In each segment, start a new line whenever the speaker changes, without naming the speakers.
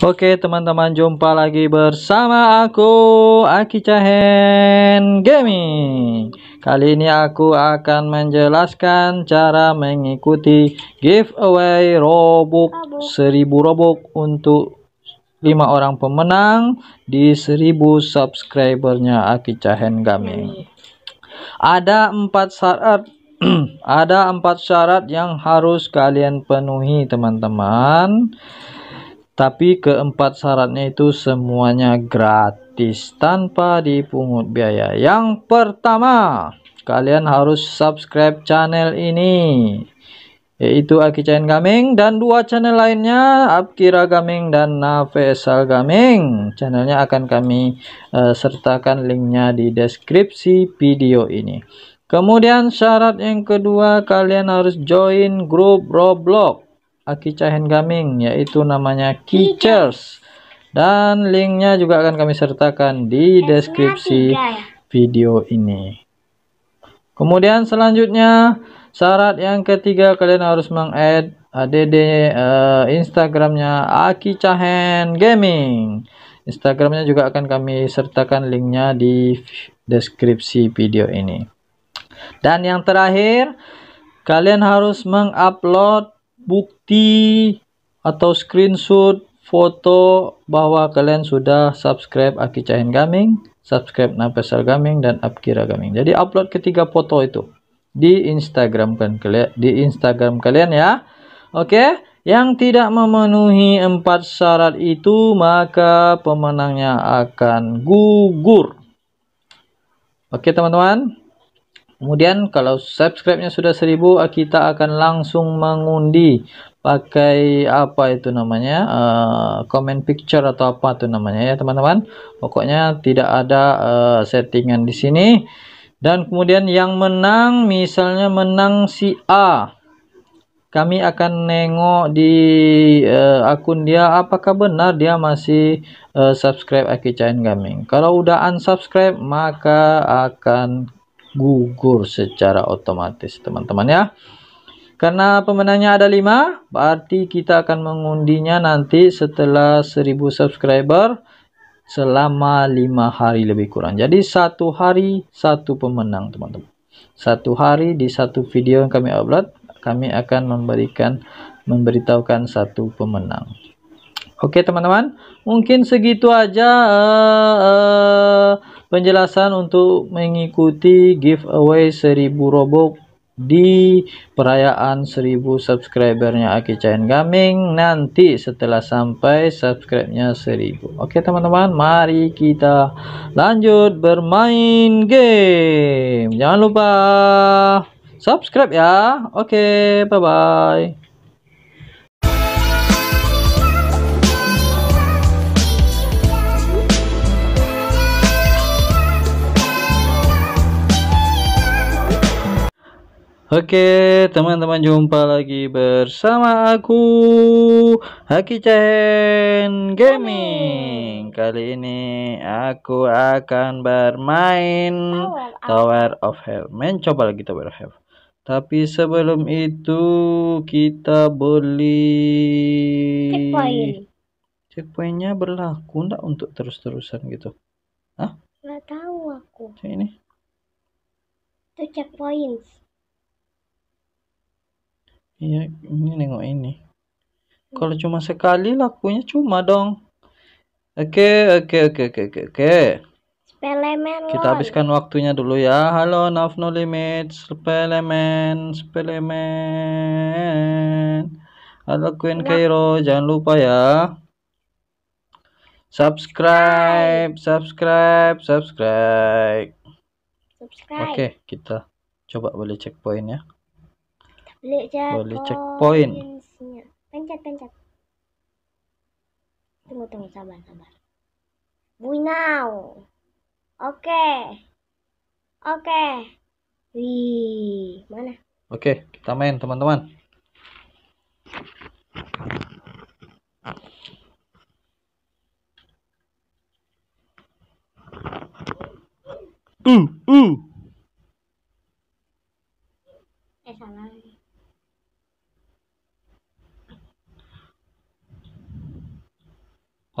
Oke teman-teman jumpa lagi bersama aku Aki Cahen Gaming Kali ini aku akan menjelaskan cara mengikuti giveaway Robux 1000 Robux untuk 5 orang pemenang di 1000 subscribernya Aki Cahen Gaming Ada 4 syarat ada empat syarat yang harus kalian penuhi teman-teman tapi keempat syaratnya itu semuanya gratis tanpa dipungut biaya. Yang pertama, kalian harus subscribe channel ini yaitu Akicain Gaming dan dua channel lainnya Abkira Gaming dan Navesal Gaming channelnya akan kami uh, sertakan linknya di deskripsi video ini kemudian syarat yang kedua kalian harus join grup Roblox Aki Cahen Gaming yaitu namanya iya. Keychers dan linknya juga akan kami sertakan di iya, deskripsi ya? video ini kemudian selanjutnya syarat yang ketiga kalian harus mengadd add uh, eh, instagramnya Aki Cahen Gaming instagramnya juga akan kami sertakan linknya di deskripsi video ini dan yang terakhir kalian harus mengupload bukti atau screenshot foto bahwa kalian sudah subscribe Aki Cahin Gaming, subscribe Napesar Gaming dan Apkira Gaming. Jadi upload ketiga foto itu di Instagram kan kalian di Instagram kalian ya. Oke, yang tidak memenuhi empat syarat itu maka pemenangnya akan gugur. Oke, teman-teman. Kemudian kalau subscribe-nya sudah 1000 kita akan langsung mengundi pakai apa itu namanya uh, comment picture atau apa tuh namanya ya teman-teman. Pokoknya tidak ada uh, settingan di sini. Dan kemudian yang menang misalnya menang si A. Kami akan nengok di uh, akun dia apakah benar dia masih uh, subscribe Aki Chain Gaming. Kalau udah unsubscribe maka akan gugur secara otomatis teman-teman ya karena pemenangnya ada 5 berarti kita akan mengundinya nanti setelah 1000 subscriber selama 5 hari lebih kurang jadi satu hari satu pemenang teman-teman satu hari di satu video yang kami upload kami akan memberikan memberitahukan satu pemenang Oke teman-teman, mungkin segitu aja uh, uh, penjelasan untuk mengikuti giveaway 1000 Robok di perayaan 1000 subscribernya Aki Chain Gaming nanti setelah sampai subscribe-nya 1000. Oke teman-teman, mari kita lanjut bermain game. Jangan lupa subscribe ya. Oke, bye-bye. Oke teman-teman jumpa lagi bersama aku Haki Chen Gaming Kali ini aku akan bermain Tower of Hell. Mencoba lagi Tower of Hell. Tapi sebelum itu kita beli Checkpoint Checkpointnya berlaku enggak untuk terus-terusan gitu Hah? Enggak tahu aku ini Itu checkpoint Iya, ini nengok ini. Kalau cuma sekali lakunya cuma dong. Oke, oke, oke, oke, oke, oke. Spelemen. Kita habiskan waktunya dulu ya. Halo, Nav No Limit. Spelemen, Spelemen. Halo Queen Cairo, jangan lupa ya. Subscribe, subscribe, subscribe. subscribe. Oke, okay, kita coba boleh cek poin ya. Boleh checkpoint. Pencet, pencet. Tunggu, tunggu, sabar, sabar. We now. Oke. Oke. Wih, mana? Oke, okay, kita main, teman-teman. Ooh, uh, ooh. Uh.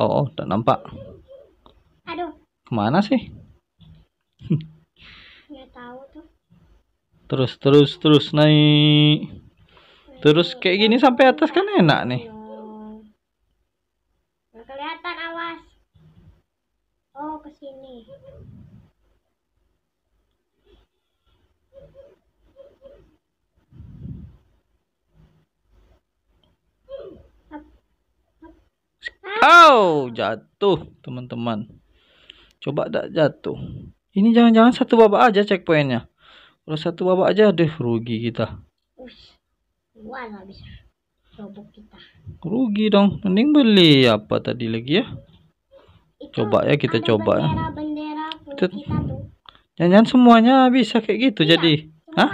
Oh, udah oh, nampak. Aduh. Kemana sih? Nggak tahu tuh. Terus, terus, terus naik. Terus kayak gini sampai atas kan enak nih. Wow, jatuh teman-teman. Coba tak jatuh. Ini jangan-jangan satu babak aja cek checkpointnya. Kalau satu babak aja, deh rugi kita. Ush, habis bisa. kita. Rugi dong. Mending beli apa tadi lagi ya? coba ya kita coba ya. Jangan-jangan semuanya bisa kayak gitu iya, jadi. Semua, Hah?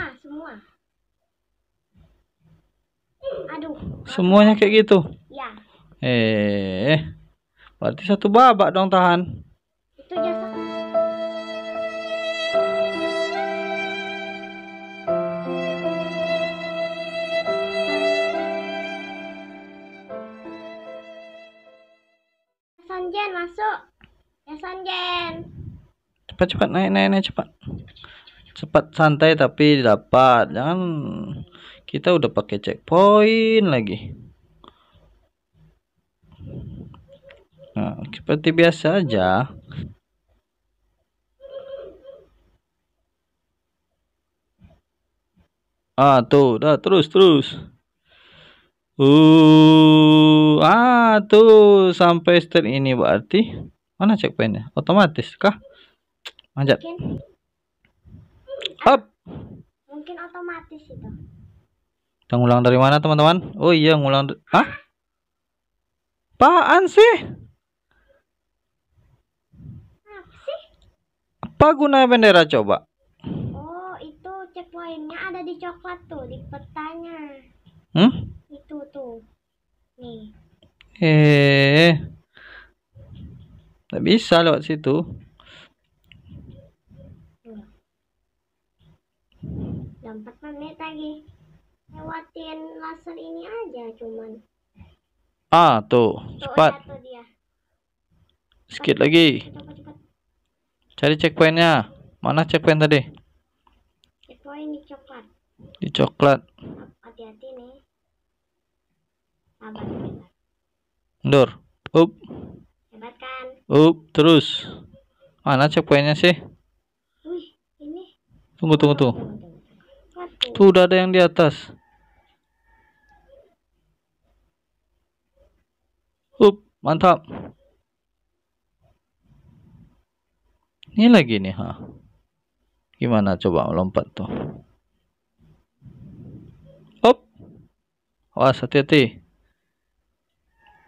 Semua. Semuanya kayak gitu. Ya. Eh. Berarti satu babak dong tahan. Itu jasa. Sanjen masuk. Ya Sanjen. Cepat cepat naik naik naik cepat. Cepat santai tapi dapat. Jangan kita udah pakai checkpoint lagi. seperti biasa aja ah tuh dah terus terus uh ah tuh sampai step ini berarti mana checkpointnya otomatis kah manjat hop up mungkin otomatis itu kita ngulang dari mana teman-teman oh iya ngulang ah Paan sih apa gunanya bendera coba? Oh, itu checkpointnya ada di coklat tuh di petanya. Hmm? Itu tuh. Nih. Eh. Tak bisa lewat situ. Udah menit lagi. Lewatin laser ini aja cuman. Ah, tuh. tuh Cepat. Sedikit lagi. Itu Cari checkpointnya. Mana checkpoint tadi? Checkpoint di coklat. Di coklat. Hati-hati nih. Abang. Mundur. Up. Kan? Up terus. Mana checkpointnya sih? Wih, ini. Tunggu, tunggu, tunggu. Tuh udah ada yang di atas. Up, mantap. Ini lagi nih, ha. Gimana coba lompat tuh? Hop. Awas hati-hati.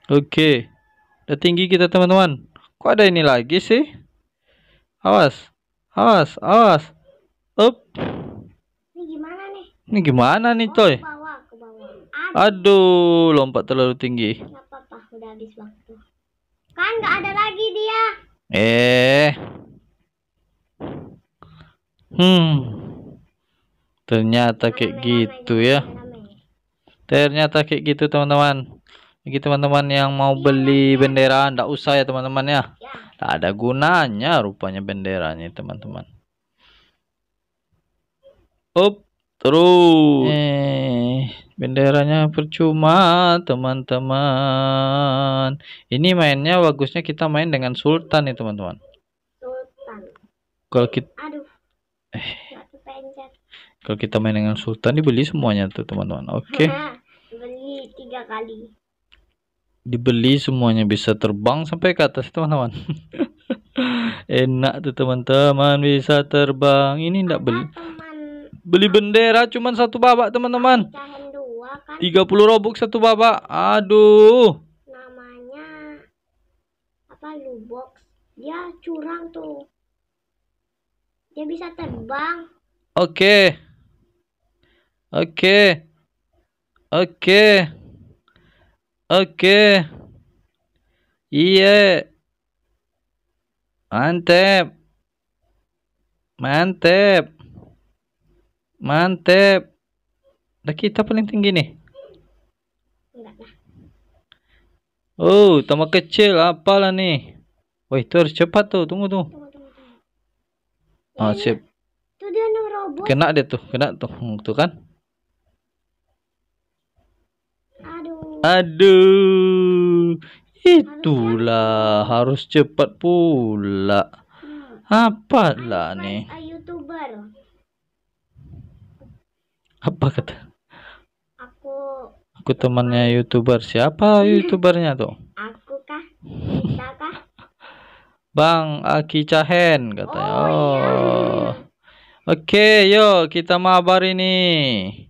Oke. Udah tinggi kita, teman-teman. Kok ada ini lagi sih? Awas. Awas, awas. Up. Ini gimana nih? Ini gimana nih, oh, coy? Oh, Aduh, lompat terlalu tinggi. Gak apa-apa, udah habis waktu. Kan gak ada lagi dia. Eh. Hmm. Ternyata kayak gitu ya. Ternyata kayak gitu teman-teman. Bagi teman-teman yang mau beli bendera ndak usah ya teman-teman ya. Tak ada gunanya rupanya benderanya teman-teman. Up terus. Eh, benderanya percuma teman-teman. Ini mainnya bagusnya kita main dengan sultan nih teman-teman. Kalau kita kalau kita main dengan Sultan dibeli semuanya tuh teman-teman. Oke. Okay. Beli tiga kali. Dibeli semuanya bisa terbang sampai ke atas teman-teman. Enak tuh teman-teman bisa terbang. Ini ndak beli. Beli bendera cuman satu babak teman-teman. 30 kan? robux satu babak. Aduh. Namanya apa lubok? Dia curang tuh. Dia bisa terbang. Oke. Okay. Oke. Oke. Oke. Iya. Mantep. Mantep. Mantep. Dah kita paling tinggi nih. Oh, tambah kecil apalah nih. Wah, itu harus cepat tuh. Tunggu tuh. Tunggu, ah, sip. Kena dia tuh, kena tuh. Tuh kan? Aduh, itulah harus cepat pula. Hmm. Apalah nih? Apa kata? Aku. Aku temannya youtuber. Siapa youtubernya tuh? Aku kah? Bang Aki Cahen katanya. Oh. Iya. oh. Oke, okay, yuk kita mabar ini.